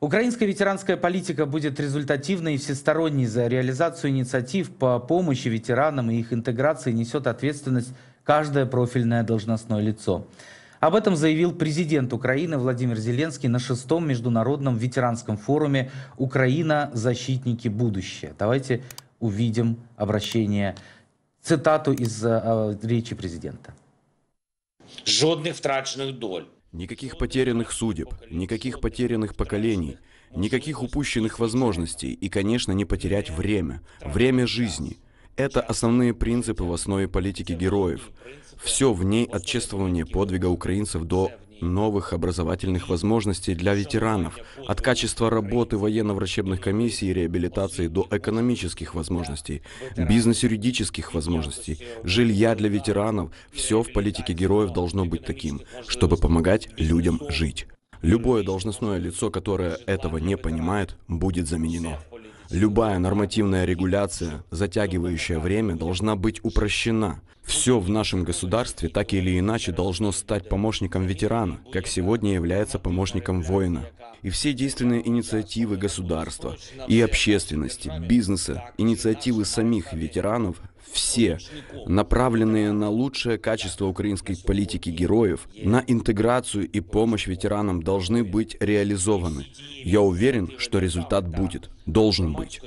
Украинская ветеранская политика будет результативной и всесторонней. За реализацию инициатив по помощи ветеранам и их интеграции несет ответственность каждое профильное должностное лицо. Об этом заявил президент Украины Владимир Зеленский на шестом международном ветеранском форуме «Украина. Защитники будущее». Давайте увидим обращение, цитату из э, речи президента. Жодних втрачених доль. Никаких потерянных судеб, никаких потерянных поколений, никаких упущенных возможностей и, конечно, не потерять время, время жизни. Это основные принципы в основе политики героев. Все в ней от чествования подвига украинцев до новых образовательных возможностей для ветеранов, от качества работы военно-врачебных комиссий и реабилитации до экономических возможностей, бизнес-юридических возможностей, жилья для ветеранов, все в политике героев должно быть таким, чтобы помогать людям жить. Любое должностное лицо, которое этого не понимает, будет заменено. Любая нормативная регуляция, затягивающая время, должна быть упрощена – все в нашем государстве так или иначе должно стать помощником ветерана, как сегодня является помощником воина. И все действенные инициативы государства и общественности, бизнеса, инициативы самих ветеранов, все направленные на лучшее качество украинской политики героев, на интеграцию и помощь ветеранам должны быть реализованы. Я уверен, что результат будет, должен быть.